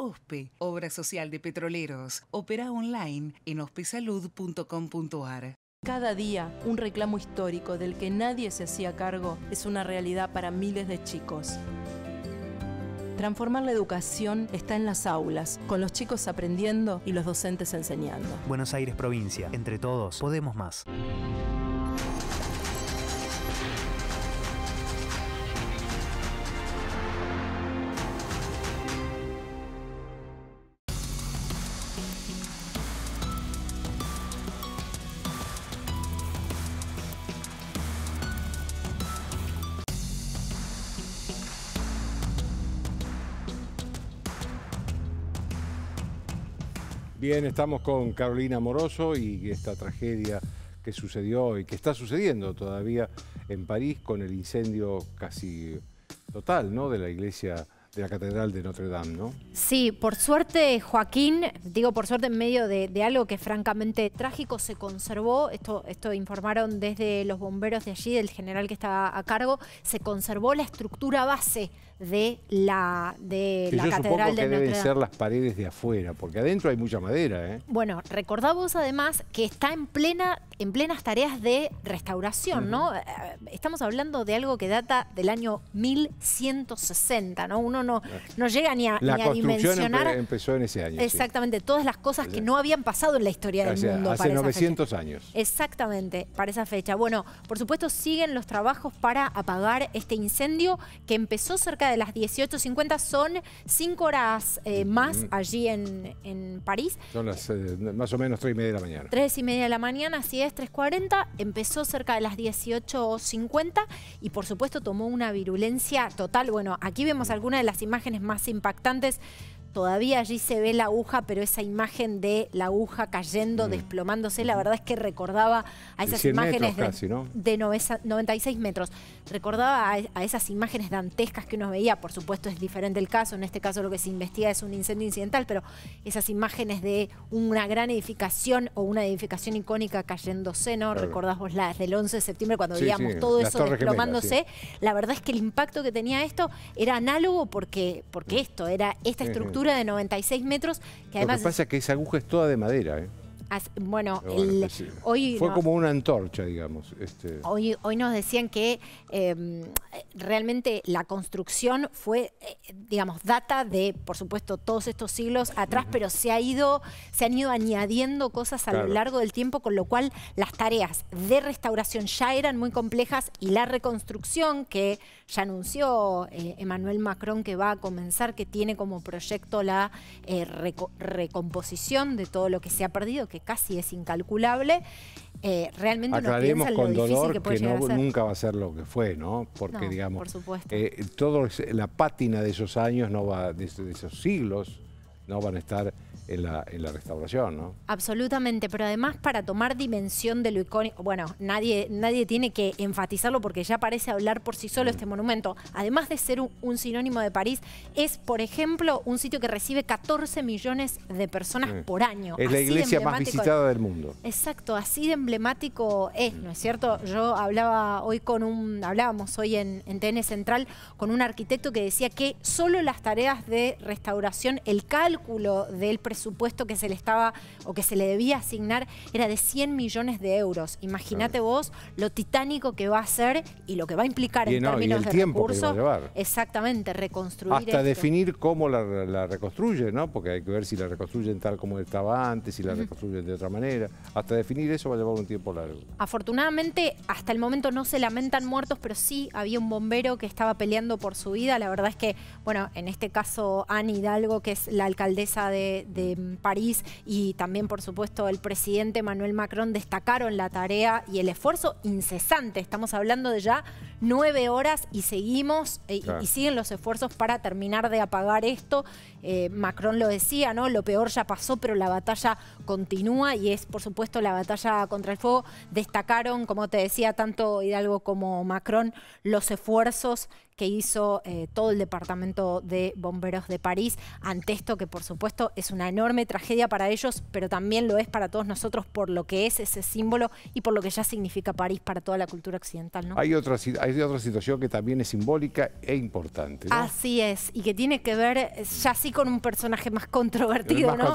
OSPE, Obra Social de Petroleros. Opera online en ospesalud.com.ar. Cada día, un reclamo histórico del que nadie se hacía cargo es una realidad para miles de chicos. Transformar la educación está en las aulas, con los chicos aprendiendo y los docentes enseñando. Buenos Aires Provincia, entre todos, podemos más. Bien, estamos con Carolina Moroso y esta tragedia que sucedió y que está sucediendo todavía en París con el incendio casi total ¿no? de la iglesia de la Catedral de Notre Dame, ¿no? Sí, por suerte, Joaquín, digo por suerte en medio de, algo que francamente trágico, se conservó, esto, esto informaron desde los bomberos de allí, del general que estaba a cargo, se conservó la estructura base de la, de la Catedral de que deben ser las paredes de afuera, porque adentro hay mucha madera. ¿eh? Bueno, recordamos además que está en, plena, en plenas tareas de restauración, ¿no? Eh, estamos hablando de algo que data del año 1160, ¿no? Uno no, ah. no llega ni a, la ni dimensionar. empezó en ese año. Exactamente, todas las cosas que no habían pasado en la historia del mundo. Hace 900 años. Exactamente, para esa fecha. Bueno, por supuesto siguen los trabajos para apagar este incendio que empezó cerca de las 18.50. Son 5 horas eh, más allí en, en París. Son las eh, más o menos tres y media de la mañana. tres y media de la mañana, así es, 3.40. Empezó cerca de las 18.50 y por supuesto tomó una virulencia total. Bueno, aquí vemos algunas de las imágenes más impactantes Todavía allí se ve la aguja, pero esa imagen de la aguja cayendo, mm. desplomándose, la verdad es que recordaba a esas imágenes de, 96 metros. Recordaba a, esas imágenes dantescas que uno veía, por supuesto es diferente el caso, en este caso lo que se investiga es un incendio incidental, pero esas imágenes de una gran edificación o una edificación icónica cayéndose, ¿no? Recordás vos del 11 de septiembre cuando veíamos todo eso desplomándose. La verdad es que el impacto que tenía esto era análogo porque, porque mm. esto era esta estructura de 96 metros. Que además Lo que pasa es que esa aguja es toda de madera. ¿eh? bueno, hoy... Fue como una antorcha, digamos. Este. Hoy, hoy nos decían que em, realmente la construcción fue, eh, digamos, data de, por supuesto, todos estos siglos atrás, pero se ha ido, se han ido añadiendo cosas a lo largo del tiempo, con lo cual las tareas de restauración ya eran muy complejas y la reconstrucción que ya anunció eh, Emmanuel Macron que va a comenzar, que tiene como proyecto la eh, recomposición de todo lo que se ha perdido, que casi es incalculable. Eh, realmente Aclaremos con dolor que, nunca va a ser lo que fue, ¿no? Porque, digamos, eh, todo, la pátina de esos años, no va, de esos siglos, no van a estar en la, restauración, ¿no? Absolutamente, pero además para tomar dimensión de lo icónico, bueno, nadie, nadie tiene que enfatizarlo porque ya parece hablar por sí solo este monumento. Además de ser un, sinónimo de París, es, por ejemplo, un sitio que recibe 14 millones de personas por año. Es la iglesia más visitada del mundo. Exacto, así de emblemático es, ¿no es cierto? Yo hablaba hoy con un, hablábamos hoy en TN Central con un arquitecto que decía que solo las tareas de restauración, el cálculo del presupuesto supuesto que se le estaba o que se le debía asignar era de 100 millones de euros. Imagínate vos lo titánico que va a ser y lo que va a implicar en términos de tiempo recursos. llevar. Exactamente, reconstruir. Hasta definir cómo la, reconstruye, ¿no? Porque hay que ver si la reconstruyen tal como estaba antes, si la reconstruyen de otra manera. Hasta definir eso va a llevar un tiempo largo. Afortunadamente, hasta el momento no se lamentan muertos, pero sí había un bombero que estaba peleando por su vida. La verdad es que, bueno, en este caso, Ani Hidalgo, que es la alcaldesa de París y también, por supuesto, el presidente Manuel Macron destacaron la tarea y el esfuerzo incesante. Estamos hablando de ya nueve horas y seguimos eh, y, siguen los esfuerzos para terminar de apagar esto. Eh, Macron lo decía, ¿no? Lo peor ya pasó, pero la batalla continúa y es, por supuesto, la batalla contra el fuego. Destacaron, como te decía, tanto Hidalgo como Macron, los esfuerzos que hizo eh, todo el Departamento de Bomberos de París ante esto que por supuesto es una enorme tragedia para ellos, pero también lo es para todos nosotros por lo que es ese símbolo y por lo que ya significa París para toda la cultura occidental. ¿no? Hay otras de otra situación que también es simbólica e importante. Así es, y que tiene que ver eh, ya sí con un personaje más controvertido, ¿no?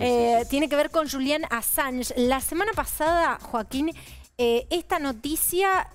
Eh, tiene que ver con Julián Assange. La semana pasada, Joaquín, eh, esta noticia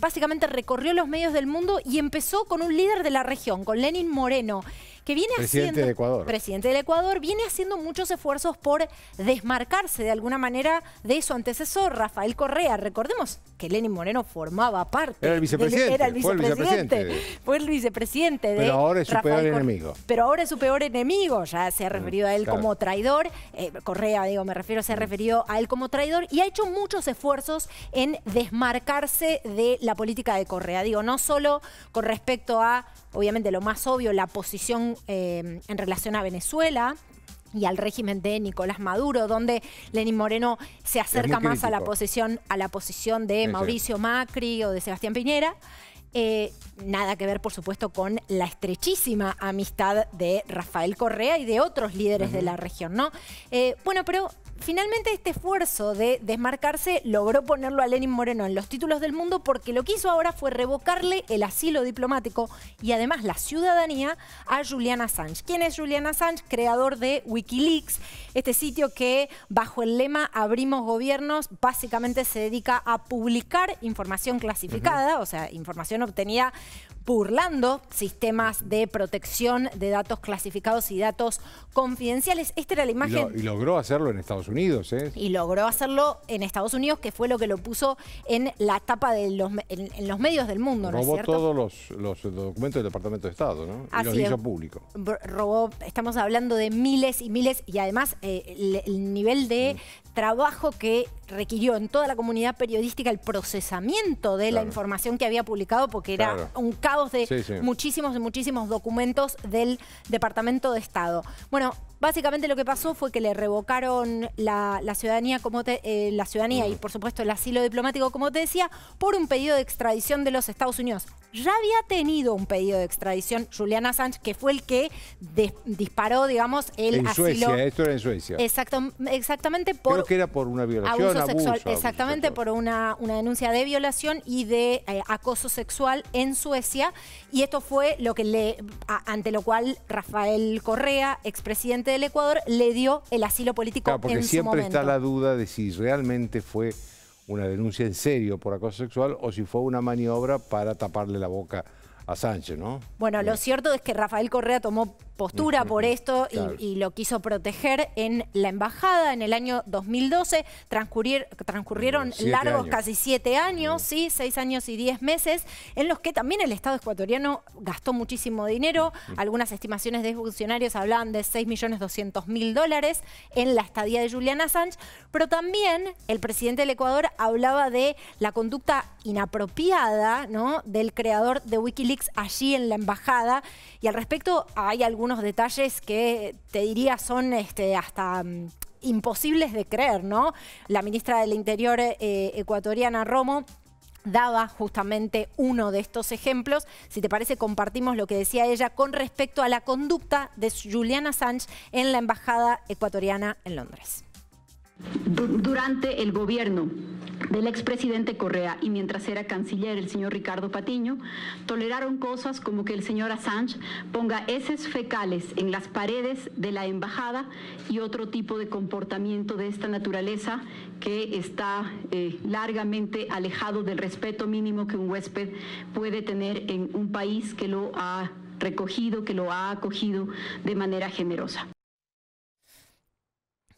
básicamente recorrió los medios del mundo y empezó con un líder de la región, con Lenin Moreno que viene presidente haciendo... Ecuador. Presidente del Ecuador, viene haciendo muchos esfuerzos por desmarcarse de alguna manera de su antecesor, Rafael Correa. Recordemos que Lenin Moreno formaba parte... Era el vicepresidente. era el vicepresidente. Fue el vicepresidente. de Pero ahora es su peor enemigo. Pero ahora es su peor enemigo, ya se ha mm, referido a él como traidor. Eh, Correa, digo, me refiero, se ha mm. referido a él como traidor y ha hecho muchos esfuerzos en desmarcarse de la política de Correa. Digo, no solo con respecto a obviamente lo más obvio, la posición eh, en relación a Venezuela, y al régimen de Nicolás Maduro, donde Lenín Moreno se acerca más a la posición, a la posición de Mauricio Macri o de Sebastián Piñera. Eh, nada que ver, por supuesto, con la estrechísima amistad de Rafael Correa y de otros líderes de la región, ¿no? Eh, bueno, pero finalmente este esfuerzo de desmarcarse logró ponerlo a Lenin Moreno en los títulos del mundo porque lo que hizo ahora fue revocarle el asilo diplomático y además la ciudadanía a Julian Assange. ¿Quién es Juliana Assange? Creador de Wikileaks, este sitio que bajo el lema Abrimos Gobiernos básicamente se dedica a publicar información clasificada, o sea, información obtenida burlando sistemas de protección de datos clasificados y datos confidenciales. Esta era la imagen... Y, logró hacerlo en Estados Unidos, ¿eh? Y logró hacerlo en Estados Unidos, que fue lo que lo puso en la tapa de los, en, los medios del mundo, robó ¿no es todos los, documentos del Departamento de Estado, ¿no? y los hizo público. Robó, estamos hablando de miles y miles, y además eh, el, nivel de mm. trabajo que requirió en toda la comunidad periodística el procesamiento de la información que había publicado, porque era un caos de muchísimos y muchísimos, muchísimos documentos del Departamento de Estado. Bueno, Básicamente lo que pasó fue que le revocaron la, ciudadanía, como eh, la ciudadanía y por supuesto el asilo diplomático, como te decía, por un pedido de extradición de los Estados Unidos. Ya había tenido un pedido de extradición Juliana Assange, que fue el que disparó, digamos, el Suecia, asilo. esto era en Suecia. Exacto, exactamente por... que era por una violación, abuso sexual. exactamente, por una, una, denuncia de violación y de eh, acoso sexual en Suecia. Y esto fue lo que le... ante lo cual Rafael Correa, expresidente del Ecuador le dio el asilo político claro, porque siempre está la duda de si realmente fue una denuncia en serio por acoso sexual o si fue una maniobra para taparle la boca a Sánchez, ¿no? Bueno, lo cierto es que Rafael Correa tomó postura por esto y, lo quiso proteger en la embajada en el año 2012. transcurrieron largos casi siete años, sí. seis años y diez meses, en los que también el Estado ecuatoriano gastó muchísimo dinero. Algunas estimaciones de funcionarios hablaban de 6.200.000 dólares en la estadía de Julian Assange, pero también el presidente del Ecuador hablaba de la conducta inapropiada del creador de Wikileaks allí en la embajada. Y al respecto hay algunos detalles que te diría son este, hasta mm, imposibles de creer, ¿no? La ministra del Interior eh, ecuatoriana Romo daba justamente uno de estos ejemplos. Si te parece, compartimos lo que decía ella con respecto a la conducta de Juliana Sánchez en la Embajada Ecuatoriana en Londres. Durante el gobierno del expresidente Correa y mientras era canciller el señor Ricardo Patiño, toleraron cosas como que el señor Assange ponga heces fecales en las paredes de la embajada y otro tipo de comportamiento de esta naturaleza que está eh, largamente alejado del respeto mínimo que un huésped puede tener en un país que lo ha recogido, que lo ha acogido de manera generosa.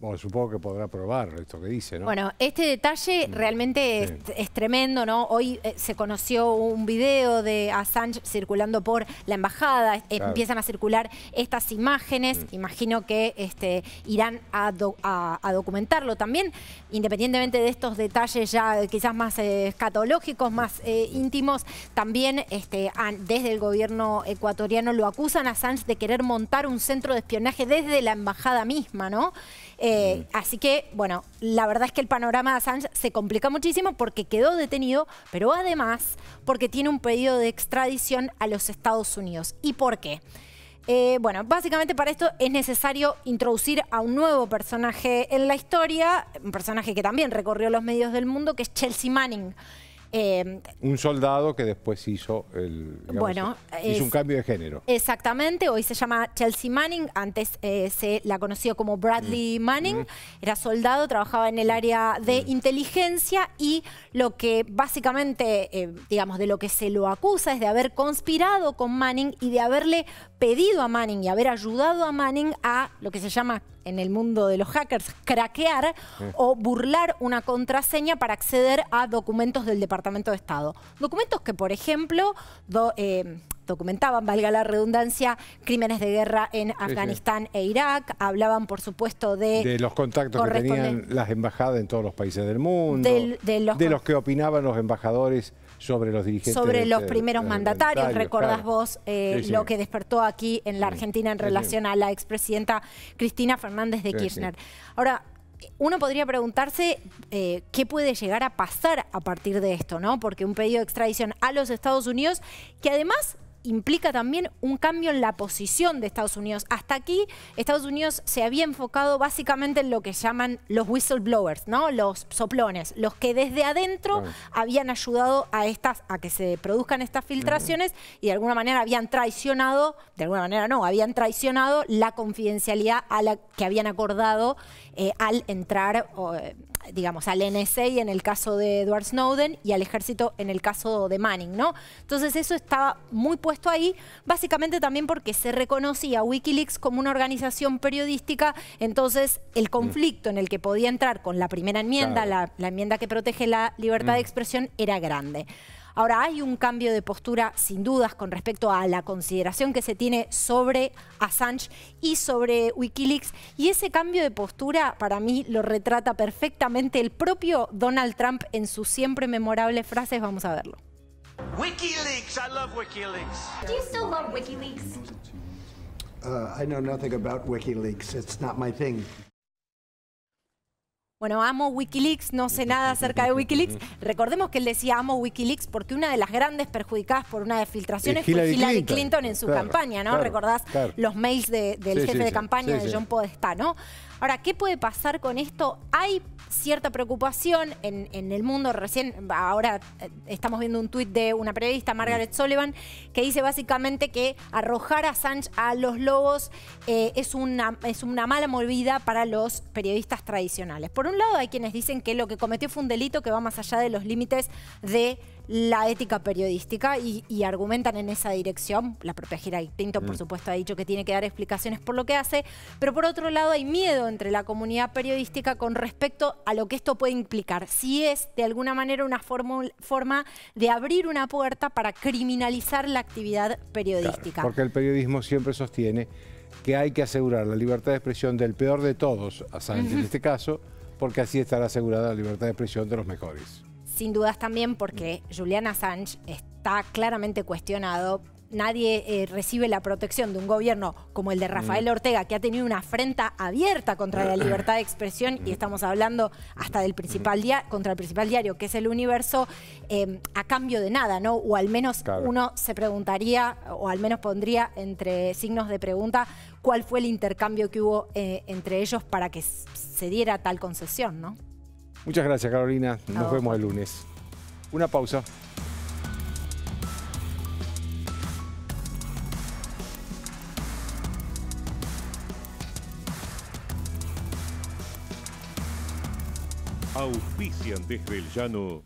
Bueno, supongo que podrá probar esto que dice, ¿no? Bueno, este detalle mm. realmente es, tremendo, ¿no? Hoy eh, se conoció un video de Assange circulando por la embajada, empiezan a circular estas imágenes, mm. imagino que este, irán a, documentarlo también, independientemente de estos detalles ya eh, quizás más eh, escatológicos, más mm. íntimos, también este, desde el gobierno ecuatoriano lo acusan a Assange de querer montar un centro de espionaje desde la embajada misma, ¿no? Eh, así que, bueno, la verdad es que el panorama de Assange se complica muchísimo porque quedó detenido, pero además porque tiene un pedido de extradición a los Estados Unidos. ¿Y por qué? Eh, bueno, básicamente para esto es necesario introducir a un nuevo personaje en la historia, un personaje que también recorrió los medios del mundo, que es Chelsea Manning. Em, un soldado que después hizo el bueno, hizo un cambio de género. Exactamente, hoy se llama Chelsea Manning, antes eh, se la conocía como Bradley mm. Manning, mm. era soldado, trabajaba en el área de mm. inteligencia y lo que básicamente, eh, digamos, de lo que se lo acusa es de haber conspirado con Manning y de haberle pedido a Manning y haber ayudado a Manning a lo que se llama en el mundo de los hackers craquear o burlar una contraseña para acceder a documentos del Departamento de Estado. Documentos que, por ejemplo, eh, documentaban, valga la redundancia, crímenes de guerra en Afganistán e Irak, hablaban por supuesto de... De los contactos que tenían las embajadas en todos los países del mundo, de los que opinaban los embajadores sobre los dirigentes. Sobre los primeros mandatarios, recordás vos eh, lo que despertó aquí en la Argentina en relación a la expresidenta Cristina Fernández de Kirchner. Ahora, uno podría preguntarse eh, qué puede llegar a pasar a partir de esto, ¿no? Porque un pedido de extradición a los Estados Unidos, que además implica también un cambio en la posición de Estados Unidos. Hasta aquí Estados Unidos se había enfocado básicamente en lo que llaman los whistleblowers, ¿no? Los soplones, los que desde adentro habían ayudado a estas a que se produzcan estas filtraciones y de alguna manera habían traicionado, de alguna manera no, habían traicionado la confidencialidad a la que habían acordado eh, al entrar eh, digamos, al NSA en el caso de Edward Snowden y al ejército en el caso de Manning, ¿no? Entonces eso estaba muy puesto ahí, básicamente también porque se reconocía Wikileaks como una organización periodística, entonces el mm. conflicto en el que podía entrar con la primera enmienda, la, enmienda que protege la libertad de mm. expresión, era grande. Ahora, hay un cambio de postura, sin dudas, con respecto a la consideración que se tiene sobre Assange y sobre Wikileaks. Y ese cambio de postura, para mí, lo retrata perfectamente el propio Donald Trump en sus siempre memorables frases. Vamos a verlo. WikiLeaks, I love WikiLeaks. Do you still love WikiLeaks? Uh, I know nothing WikiLeaks. It's not my thing. Bueno, amo Wikileaks, no sé nada acerca de Wikileaks. Recordemos que él decía amo Wikileaks porque una de las grandes perjudicadas por una de filtraciones fue Hillary Clinton, en su campaña, ¿no? Recordás los mails del jefe de campaña de John Podesta, ¿no? Ahora, ¿qué puede pasar con esto? Hay cierta preocupación en, el mundo. Recién, ahora eh, estamos viendo un tuit de una periodista, Margaret Sullivan, que dice básicamente que arrojar a Sánchez a los lobos eh, es, una, es una mala movida para los periodistas tradicionales. Por un lado, hay quienes dicen que lo que cometió fue un delito que va más allá de los límites de la ética periodística y, argumentan en esa dirección. La propia gira Tinto por mm. supuesto, ha dicho que tiene que dar explicaciones por lo que hace, pero por otro lado hay miedo entre la comunidad periodística con respecto a lo que esto puede implicar, si es de alguna manera una forma de abrir una puerta para criminalizar la actividad periodística. porque el periodismo siempre sostiene que hay que asegurar la libertad de expresión del peor de todos, a Sánchez en este caso, porque así estará asegurada la libertad de expresión de los mejores. Sin dudas también porque Julian Assange está claramente cuestionado nadie eh, recibe la protección de un gobierno como el de Rafael mm. Ortega, que ha tenido una afrenta abierta contra la libertad de expresión, y mm. estamos hablando hasta del principal día, contra el principal diario, que es el universo, em, a cambio de nada, ¿no? O al menos uno se preguntaría, o al menos pondría entre signos de pregunta, cuál fue el intercambio que hubo eh, entre ellos para que se diera tal concesión, ¿no? Muchas gracias, Carolina. Nos vemos el lunes. Una pausa. Auspician desde el llano.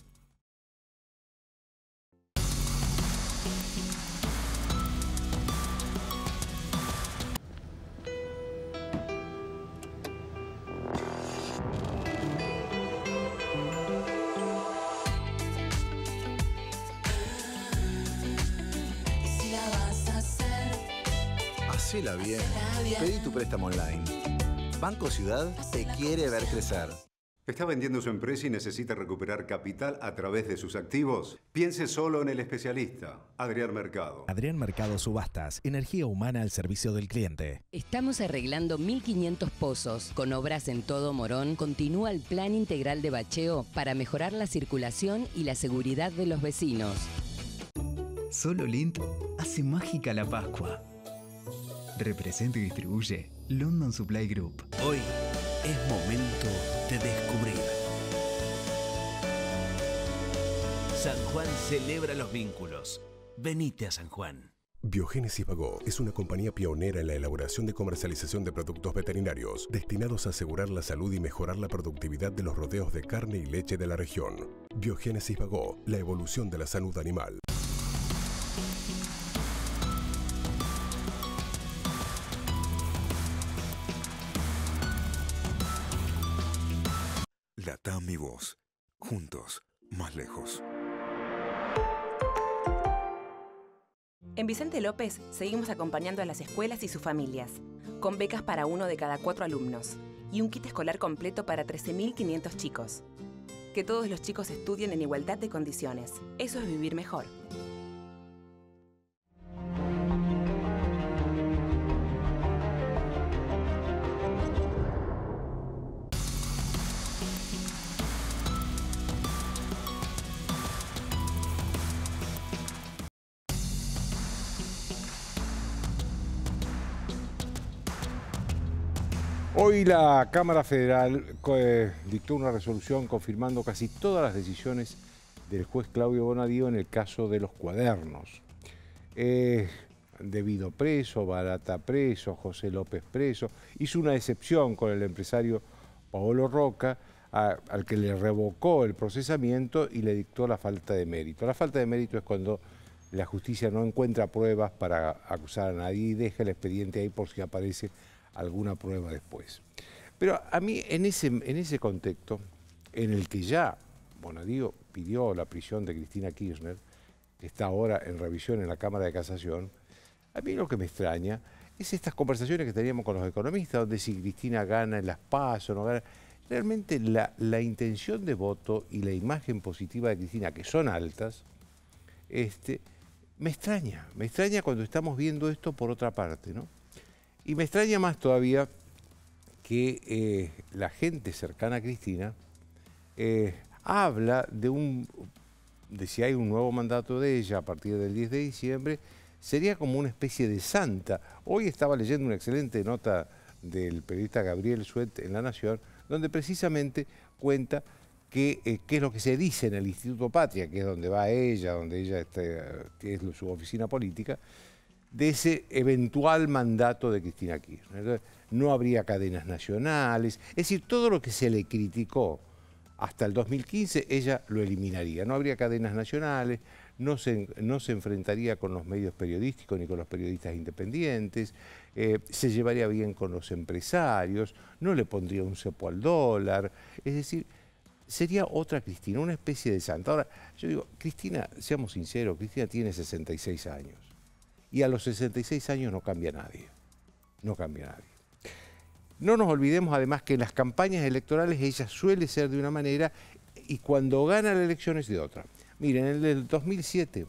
Hacela bien. Pedí tu préstamo online. Banco Ciudad te quiere ver crecer. ¿Está vendiendo su empresa y necesita recuperar capital a través de sus activos? Piense solo en el especialista, Adrián Mercado. Adrián Mercado Subastas, energía humana al servicio del cliente. Estamos arreglando 1.500 pozos. Con obras en todo Morón, continúa el plan integral de bacheo para mejorar la circulación y la seguridad de los vecinos. Solo Lint hace mágica la Pascua. Representa y distribuye London Supply Group. Hoy. Es momento de descubrir. San Juan celebra los vínculos. Venite a San Juan. Biogénesis Vagó es una compañía pionera en la elaboración de comercialización de productos veterinarios destinados a asegurar la salud y mejorar la productividad de los rodeos de carne y leche de la región. Biogénesis Vagó, la evolución de la salud animal. Latam y voz, juntos, más lejos. En Vicente López seguimos acompañando a las escuelas y sus familias, con becas para uno de cada cuatro alumnos y un kit escolar completo para 13.500 chicos. Que todos los chicos estudien en igualdad de condiciones. Eso es vivir mejor. Hoy la Cámara Federal eh, dictó una resolución confirmando casi todas las decisiones del juez Claudio Bonadío en el caso de los cuadernos. Eh, debido preso, Barata preso, José López preso. Hizo una excepción con el empresario Paolo Roca, al que le revocó el procesamiento y le dictó la falta de mérito. La falta de mérito es cuando la justicia no encuentra pruebas para acusar a nadie y deja el expediente ahí por si aparece alguna prueba después. Pero a mí en ese, en ese contexto, en el que ya Bonadío pidió la prisión de Cristina Kirchner, que está ahora en revisión en la Cámara de Casación, a mí lo que me extraña es estas conversaciones que teníamos con los economistas, donde si Cristina gana en las PAS o no gana, realmente la, la intención de voto y la imagen positiva de Cristina, que son altas, este, me extraña, me extraña cuando estamos viendo esto por otra parte, ¿no? Y me extraña más todavía que eh, la gente cercana a Cristina eh, habla de un si hay un nuevo mandato de ella a partir del 10 de diciembre, sería como una especie de santa. Hoy estaba leyendo una excelente nota del periodista Gabriel Suet en La Nación, donde precisamente cuenta eh, qué es lo que se dice en el Instituto Patria, que es donde va ella, donde ella está, es su oficina política, de ese eventual mandato de Cristina Kirchner. No habría cadenas nacionales, es decir, todo lo que se le criticó hasta el 2015 ella lo eliminaría. No habría cadenas nacionales, no se, no se enfrentaría con los medios periodísticos ni con los periodistas independientes, eh, se llevaría bien con los empresarios, no le pondría un cepo al dólar, es decir, sería otra Cristina, una especie de santa. Ahora, yo digo, Cristina, seamos sinceros, Cristina tiene 66 años y a los 66 años no cambia nadie. No cambia nadie. No nos olvidemos además que en las campañas electorales ella suele ser de una manera y cuando gana la elección es de otra. Miren, en el 2007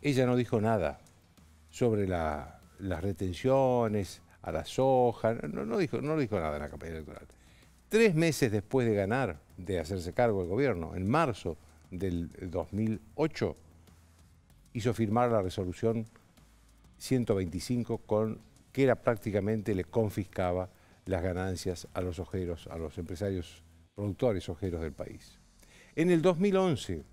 ella no dijo nada sobre las retenciones a la soja, no, dijo, no dijo nada en la campaña electoral. Tres meses después de ganar, de hacerse cargo del gobierno, en marzo del 2008, hizo firmar la resolución 125 con que era prácticamente le confiscaba las ganancias a los ojeros, a los empresarios productores ojeros del país. En el 2011,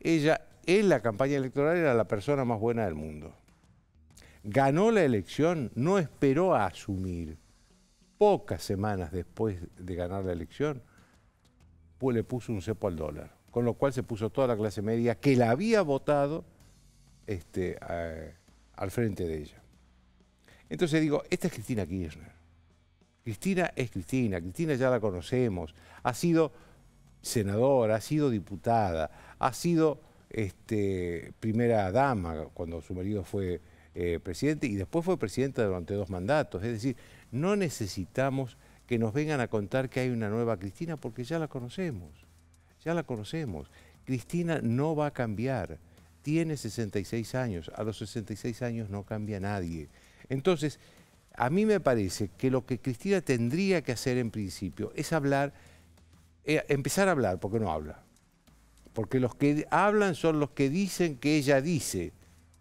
ella en la campaña electoral era la persona más buena del mundo. Ganó la elección, no esperó a asumir. Pocas semanas después de ganar la elección, pues le puso un cepo al dólar, con lo cual se puso toda la clase media que la había votado este, al frente de ella. Entonces digo, esta es Cristina Kirchner. Cristina es Cristina, Cristina ya la conocemos, ha sido senadora, ha sido diputada, ha sido este, primera dama cuando su marido fue eh, presidente y después fue presidenta durante dos mandatos. Es decir, no necesitamos que nos vengan a contar que hay una nueva Cristina porque ya la conocemos, ya la conocemos. Cristina no va a cambiar tiene 66 años, a los 66 años no cambia nadie. Entonces, a mí me parece que lo que Cristina tendría que hacer en principio es hablar, eh, empezar a hablar, porque no habla. Porque los que hablan son los que dicen que ella dice,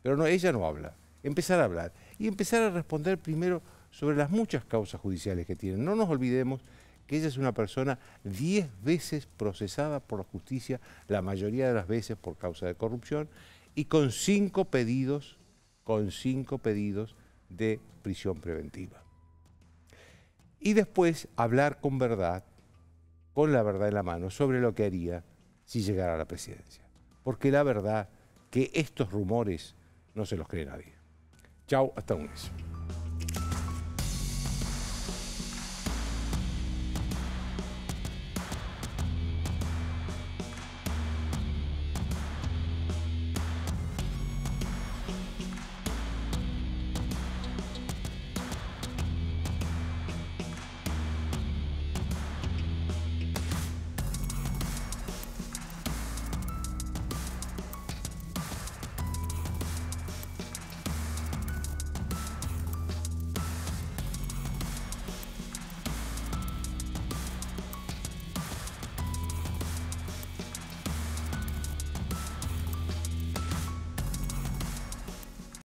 pero no, ella no habla. Empezar a hablar y empezar a responder primero sobre las muchas causas judiciales que tiene, No nos olvidemos que ella es una persona diez veces procesada por la justicia, la mayoría de las veces por causa de corrupción, y con cinco pedidos, con cinco pedidos de prisión preventiva. Y después hablar con verdad, con la verdad en la mano, sobre lo que haría si llegara a la presidencia. Porque la verdad que estos rumores no se los cree nadie. Chao, hasta un mes.